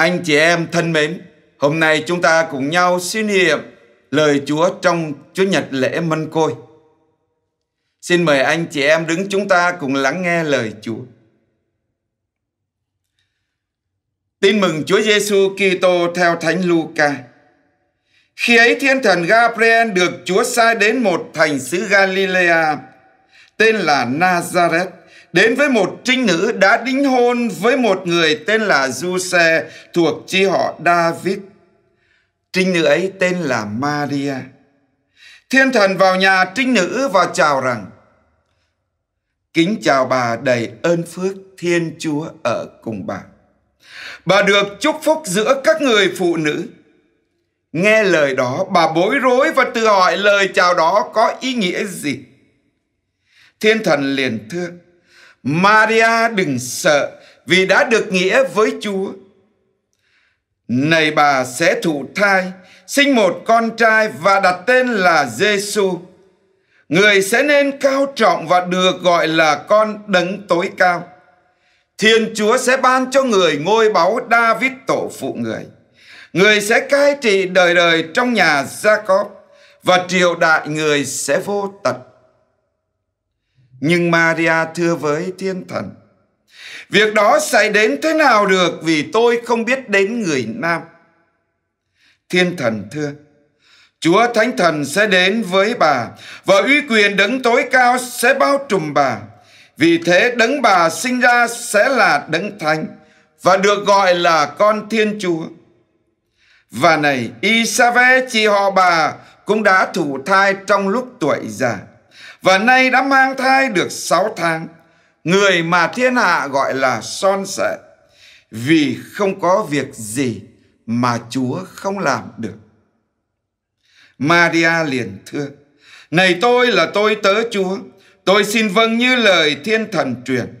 Anh chị em thân mến, hôm nay chúng ta cùng nhau suy niệm lời Chúa trong Chúa Nhật lễ Mân Côi. Xin mời anh chị em đứng chúng ta cùng lắng nghe lời Chúa. Tin mừng Chúa Giêsu Kitô theo Thánh Luca. Khi ấy thiên thần Gabriel được Chúa sai đến một thành xứ Galilea tên là Nazareth đến với một trinh nữ đã đính hôn với một người tên là Giuse thuộc chi họ David. Trinh nữ ấy tên là Maria. Thiên thần vào nhà trinh nữ và chào rằng Kính chào bà đầy ơn phước Thiên Chúa ở cùng bà. Bà được chúc phúc giữa các người phụ nữ. Nghe lời đó bà bối rối và tự hỏi lời chào đó có ý nghĩa gì. Thiên thần liền thưa Maria đừng sợ vì đã được nghĩa với Chúa. Này bà sẽ thụ thai, sinh một con trai và đặt tên là Giêsu. Người sẽ nên cao trọng và được gọi là con đấng tối cao. Thiên Chúa sẽ ban cho người ngôi báu David tổ phụ người. Người sẽ cai trị đời đời trong nhà Jacob và triều đại người sẽ vô tận. Nhưng Maria thưa với thiên thần, Việc đó xảy đến thế nào được vì tôi không biết đến người nam. Thiên thần thưa, Chúa Thánh Thần sẽ đến với bà và uy quyền đấng tối cao sẽ bao trùm bà. Vì thế đấng bà sinh ra sẽ là đấng thánh và được gọi là con Thiên Chúa. Và này, Isave chị họ bà cũng đã thụ thai trong lúc tuổi già và nay đã mang thai được sáu tháng, người mà thiên hạ gọi là son sẻ, vì không có việc gì mà Chúa không làm được. Maria liền thưa, Này tôi là tôi tớ Chúa, tôi xin vâng như lời thiên thần truyền.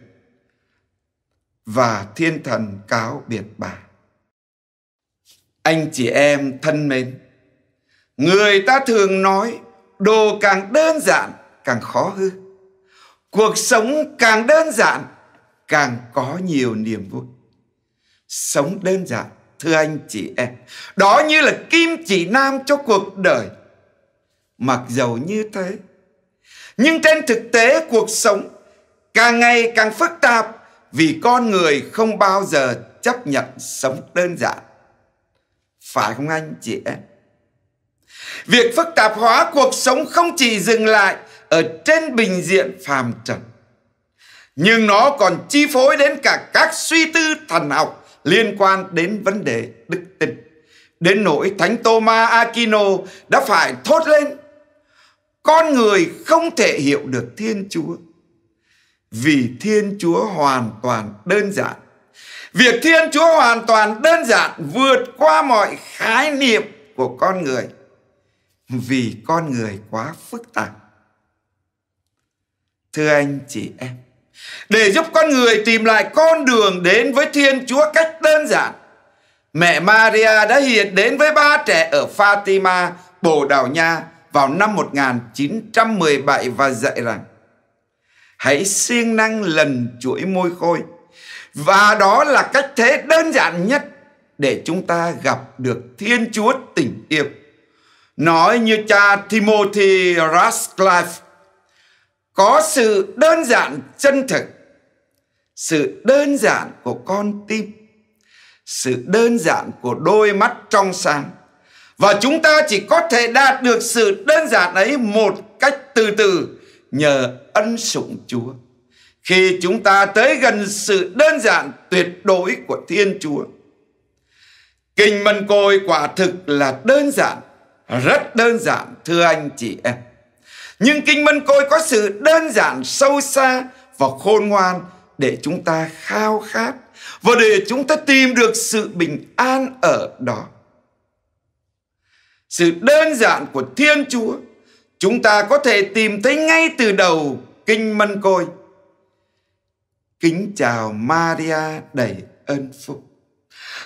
Và thiên thần cáo biệt bà. Anh chị em thân mến, người ta thường nói đồ càng đơn giản càng khó hư cuộc sống càng đơn giản càng có nhiều niềm vui sống đơn giản thưa anh chị em đó như là kim chỉ nam cho cuộc đời mặc dầu như thế nhưng trên thực tế cuộc sống càng ngày càng phức tạp vì con người không bao giờ chấp nhận sống đơn giản phải không anh chị em việc phức tạp hóa cuộc sống không chỉ dừng lại ở trên bình diện phàm trần nhưng nó còn chi phối đến cả các suy tư thần học liên quan đến vấn đề đức tin đến nỗi thánh Thomas Aquino đã phải thốt lên con người không thể hiểu được thiên chúa vì thiên chúa hoàn toàn đơn giản việc thiên chúa hoàn toàn đơn giản vượt qua mọi khái niệm của con người vì con người quá phức tạp thưa anh chị em để giúp con người tìm lại con đường đến với Thiên Chúa cách đơn giản. Mẹ Maria đã hiện đến với ba trẻ ở Fatima, Bồ Đào Nha vào năm 1917 và dạy rằng Hãy siêng năng lần chuỗi môi khôi Và đó là cách thế đơn giản nhất để chúng ta gặp được Thiên Chúa tình yêu. Nói như cha Timothy Radcliffe có sự đơn giản chân thực sự đơn giản của con tim sự đơn giản của đôi mắt trong sáng và chúng ta chỉ có thể đạt được sự đơn giản ấy một cách từ từ nhờ ân sủng Chúa. Khi chúng ta tới gần sự đơn giản tuyệt đối của Thiên Chúa. Kinh Mân Côi quả thực là đơn giản, rất đơn giản thưa anh chị em. Nhưng Kinh Mân Côi có sự đơn giản sâu xa và khôn ngoan để chúng ta khao khát và để chúng ta tìm được sự bình an ở đó. Sự đơn giản của Thiên Chúa chúng ta có thể tìm thấy ngay từ đầu Kinh Mân Côi. Kính chào Maria đầy ân phúc.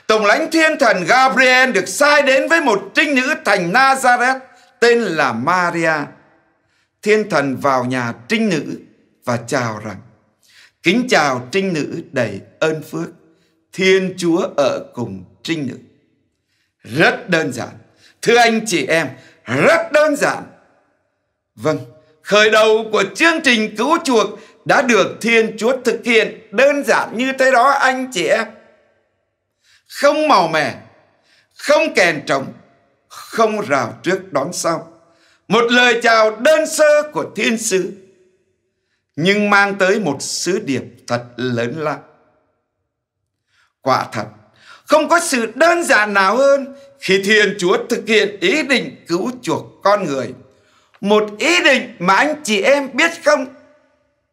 Tổng lãnh thiên thần Gabriel được sai đến với một trinh nữ thành Nazareth tên là Maria thiên thần vào nhà trinh nữ và chào rằng Kính chào trinh nữ đầy ơn phước, Thiên Chúa ở cùng trinh nữ. Rất đơn giản, thưa anh chị em, rất đơn giản. Vâng, khởi đầu của chương trình cứu chuộc đã được Thiên Chúa thực hiện đơn giản như thế đó anh chị em. Không màu mè, không kèn trống, không rào trước đón sau một lời chào đơn sơ của thiên sứ nhưng mang tới một sứ điệp thật lớn lao quả thật không có sự đơn giản nào hơn khi thiên chúa thực hiện ý định cứu chuộc con người một ý định mà anh chị em biết không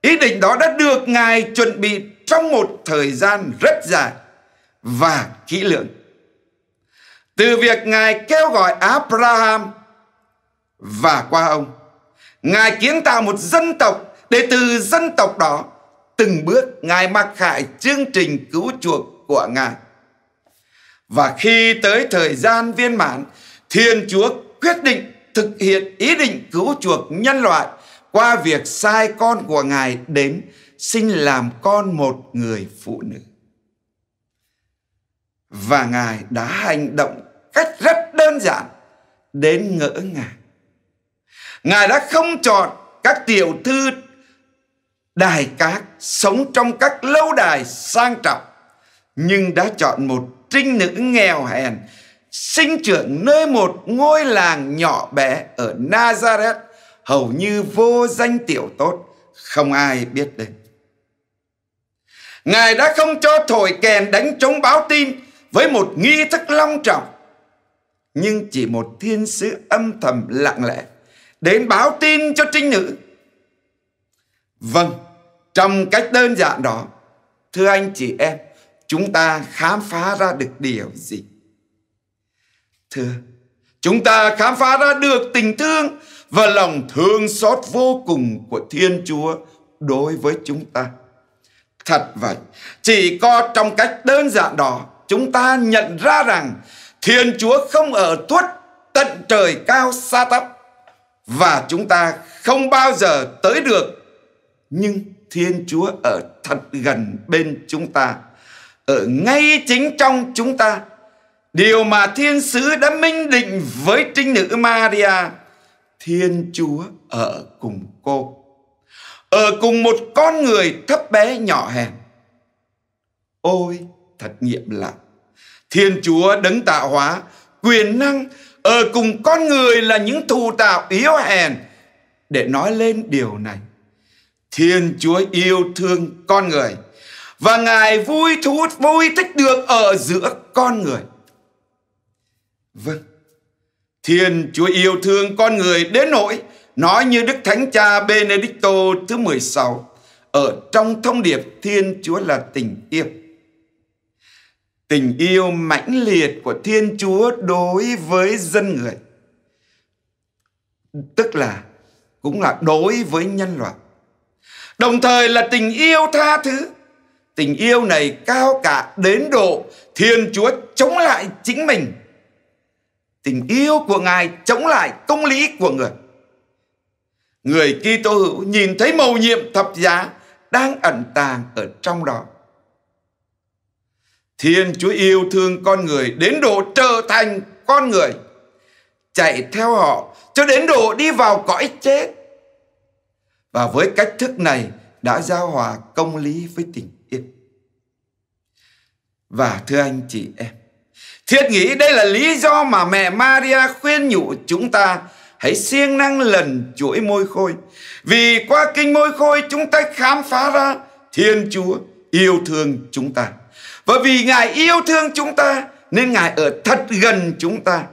ý định đó đã được ngài chuẩn bị trong một thời gian rất dài và kỹ lưỡng từ việc ngài kêu gọi abraham và qua ông. Ngài kiến tạo một dân tộc để từ dân tộc đó từng bước Ngài mặc khải chương trình cứu chuộc của Ngài. Và khi tới thời gian viên mãn, Thiên Chúa quyết định thực hiện ý định cứu chuộc nhân loại qua việc sai con của Ngài đến sinh làm con một người phụ nữ. Và Ngài đã hành động cách rất đơn giản đến ngỡ ngàng. Ngài đã không chọn các tiểu thư đài cát sống trong các lâu đài sang trọng nhưng đã chọn một trinh nữ nghèo hèn sinh trưởng nơi một ngôi làng nhỏ bé ở Nazareth hầu như vô danh tiểu tốt không ai biết đến Ngài đã không cho thổi kèn đánh trống báo tin với một nghi thức long trọng nhưng chỉ một thiên sứ âm thầm lặng lẽ đến báo tin cho trinh nữ. Vâng, trong cách đơn giản đó, thưa anh chị em, chúng ta khám phá ra được điều gì? Thưa, chúng ta khám phá ra được tình thương và lòng thương xót vô cùng của Thiên Chúa đối với chúng ta. Thật vậy, chỉ có trong cách đơn giản đó, chúng ta nhận ra rằng Thiên Chúa không ở tuốt tận trời cao xa thấp và chúng ta không bao giờ tới được nhưng Thiên Chúa ở thật gần bên chúng ta ở ngay chính trong chúng ta điều mà Thiên Sứ đã minh định với trinh nữ Maria Thiên Chúa ở cùng cô ở cùng một con người thấp bé nhỏ hèn ôi thật nghiệm lạ Thiên Chúa đấng tạo hóa quyền năng ở cùng con người là những thù tạo yếu hèn để nói lên điều này. Thiên Chúa yêu thương con người và Ngài vui thú vui thích được ở giữa con người. Vâng, Thiên Chúa yêu thương con người đến nỗi nói như Đức Thánh Cha Benedicto thứ 16 ở trong thông điệp Thiên Chúa là tình yêu tình yêu mãnh liệt của Thiên Chúa đối với dân người. Tức là cũng là đối với nhân loại. Đồng thời là tình yêu tha thứ. Tình yêu này cao cả đến độ Thiên Chúa chống lại chính mình. Tình yêu của Ngài chống lại công lý của người. Người Kitô hữu nhìn thấy mầu nhiệm thập giá đang ẩn tàng ở trong đó Thiên Chúa yêu thương con người đến độ trở thành con người. Chạy theo họ cho đến độ đi vào cõi chết. Và với cách thức này đã giao hòa công lý với tình yêu. Và thưa anh chị em, thiết nghĩ đây là lý do mà mẹ Maria khuyên nhủ chúng ta hãy siêng năng lần chuỗi môi khôi. Vì qua kinh môi khôi chúng ta khám phá ra Thiên Chúa yêu thương chúng ta. Bởi vì Ngài yêu thương chúng ta nên Ngài ở thật gần chúng ta.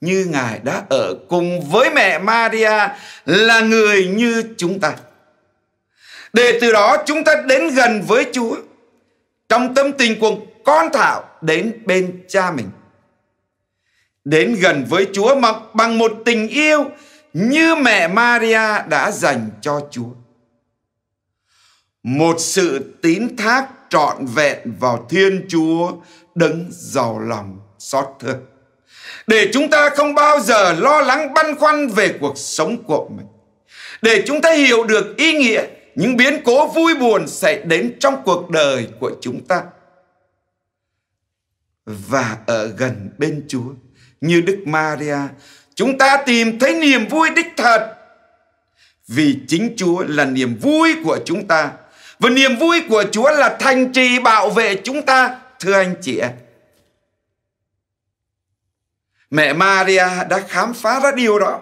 Như Ngài đã ở cùng với mẹ Maria là người như chúng ta. Để từ đó chúng ta đến gần với Chúa trong tâm tình của con thảo đến bên cha mình. Đến gần với Chúa mặc bằng một tình yêu như mẹ Maria đã dành cho Chúa. Một sự tín thác trọn vẹn vào Thiên Chúa đấng giàu lòng xót thương. Để chúng ta không bao giờ lo lắng băn khoăn về cuộc sống của mình. Để chúng ta hiểu được ý nghĩa những biến cố vui buồn sẽ đến trong cuộc đời của chúng ta. Và ở gần bên Chúa như Đức Maria, chúng ta tìm thấy niềm vui đích thật vì chính Chúa là niềm vui của chúng ta và niềm vui của Chúa là thành trì bảo vệ chúng ta. Thưa anh chị em. Mẹ Maria đã khám phá ra điều đó.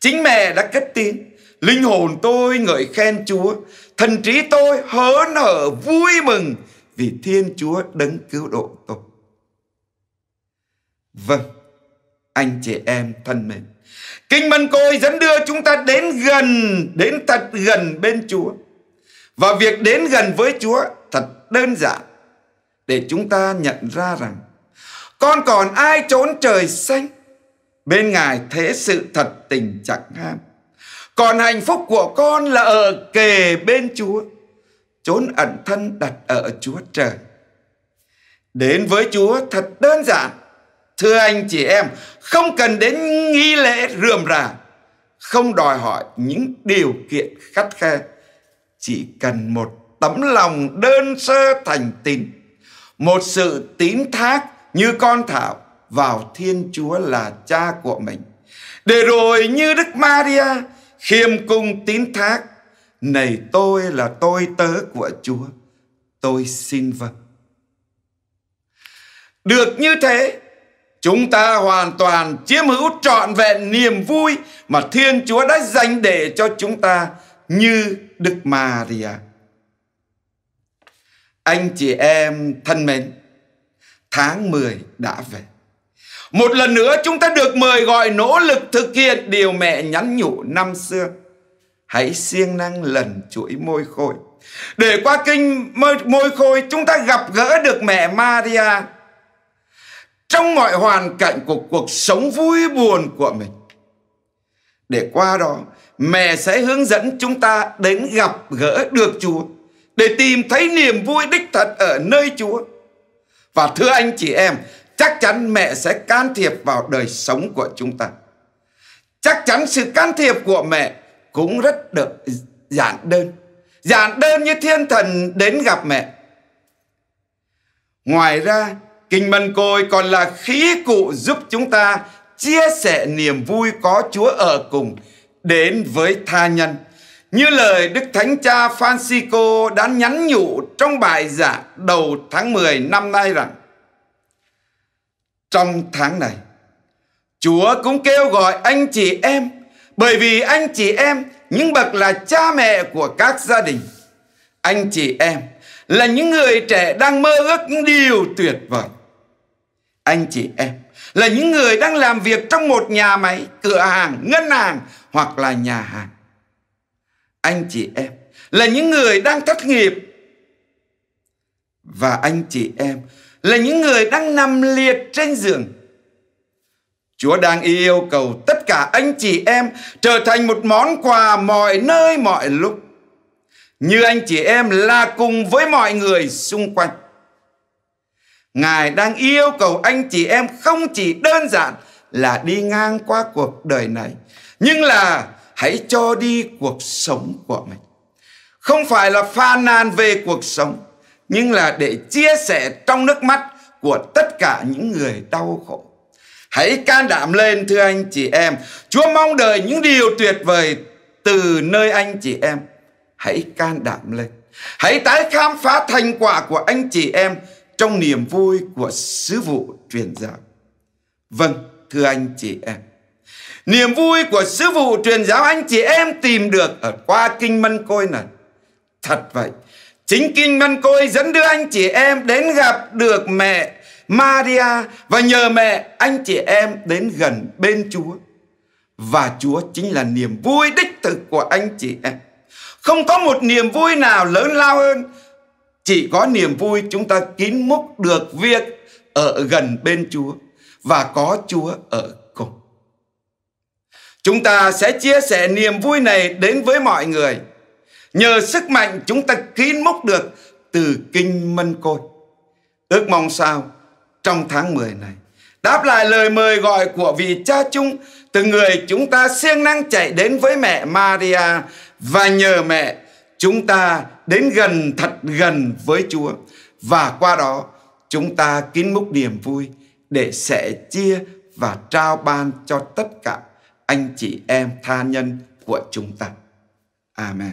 Chính mẹ đã kết tin. Linh hồn tôi ngợi khen Chúa. Thần trí tôi hớn hở vui mừng vì Thiên Chúa đấng cứu độ tôi. Vâng, anh chị em thân mến. Kinh Mân Côi dẫn đưa chúng ta đến gần, đến thật gần bên Chúa. Và việc đến gần với Chúa thật đơn giản để chúng ta nhận ra rằng con còn ai trốn trời xanh bên Ngài thế sự thật tình chẳng ham. Còn hạnh phúc của con là ở kề bên Chúa, trốn ẩn thân đặt ở Chúa trời. Đến với Chúa thật đơn giản. Thưa anh chị em, không cần đến nghi lễ rườm rà, không đòi hỏi những điều kiện khắt khe chỉ cần một tấm lòng đơn sơ thành tín một sự tín thác như con thảo vào thiên chúa là cha của mình để rồi như đức maria khiêm cung tín thác này tôi là tôi tớ của chúa tôi xin vâng được như thế chúng ta hoàn toàn chiếm hữu trọn vẹn niềm vui mà thiên chúa đã dành để cho chúng ta như Đức Maria. Anh chị em thân mến, tháng 10 đã về. Một lần nữa chúng ta được mời gọi nỗ lực thực hiện điều mẹ nhắn nhủ năm xưa. Hãy siêng năng lần chuỗi môi khôi. Để qua kinh môi khôi chúng ta gặp gỡ được mẹ Maria trong mọi hoàn cảnh của cuộc sống vui buồn của mình. Để qua đó mẹ sẽ hướng dẫn chúng ta đến gặp gỡ được Chúa để tìm thấy niềm vui đích thật ở nơi Chúa. Và thưa anh chị em, chắc chắn mẹ sẽ can thiệp vào đời sống của chúng ta. Chắc chắn sự can thiệp của mẹ cũng rất được giản đơn. Giản đơn như thiên thần đến gặp mẹ. Ngoài ra, kinh mân côi còn là khí cụ giúp chúng ta chia sẻ niềm vui có Chúa ở cùng đến với tha nhân. Như lời Đức Thánh Cha Francisco đã nhắn nhủ trong bài giảng đầu tháng 10 năm nay rằng Trong tháng này, Chúa cũng kêu gọi anh chị em bởi vì anh chị em, những bậc là cha mẹ của các gia đình Anh chị em là những người trẻ đang mơ ước những điều tuyệt vời Anh chị em là những người đang làm việc trong một nhà máy, cửa hàng, ngân hàng hoặc là nhà hàng. Anh chị em là những người đang thất nghiệp và anh chị em là những người đang nằm liệt trên giường. Chúa đang yêu cầu tất cả anh chị em trở thành một món quà mọi nơi mọi lúc. Như anh chị em là cùng với mọi người xung quanh. Ngài đang yêu cầu anh chị em không chỉ đơn giản là đi ngang qua cuộc đời này, nhưng là hãy cho đi cuộc sống của mình. Không phải là phàn nàn về cuộc sống, nhưng là để chia sẻ trong nước mắt của tất cả những người đau khổ. Hãy can đảm lên thưa anh chị em, Chúa mong đợi những điều tuyệt vời từ nơi anh chị em. Hãy can đảm lên. Hãy tái khám phá thành quả của anh chị em trong niềm vui của sứ vụ truyền giáo. Vâng, thưa anh chị em, niềm vui của sứ vụ truyền giáo anh chị em tìm được ở qua kinh Mân Côi này. Thật vậy, chính kinh Mân Côi dẫn đưa anh chị em đến gặp được mẹ Maria và nhờ mẹ anh chị em đến gần bên Chúa. Và Chúa chính là niềm vui đích thực của anh chị em. Không có một niềm vui nào lớn lao hơn chỉ có niềm vui chúng ta kín múc được việc ở gần bên Chúa và có Chúa ở cùng. Chúng ta sẽ chia sẻ niềm vui này đến với mọi người. Nhờ sức mạnh chúng ta kín múc được từ Kinh Mân Côi. Ước mong sao trong tháng 10 này Đáp lại lời mời gọi của vị cha chung Từ người chúng ta siêng năng chạy đến với mẹ Maria Và nhờ mẹ chúng ta đến gần thật gần với Chúa và qua đó chúng ta kín múc niềm vui để sẻ chia và trao ban cho tất cả anh chị em tha nhân của chúng ta. Amen.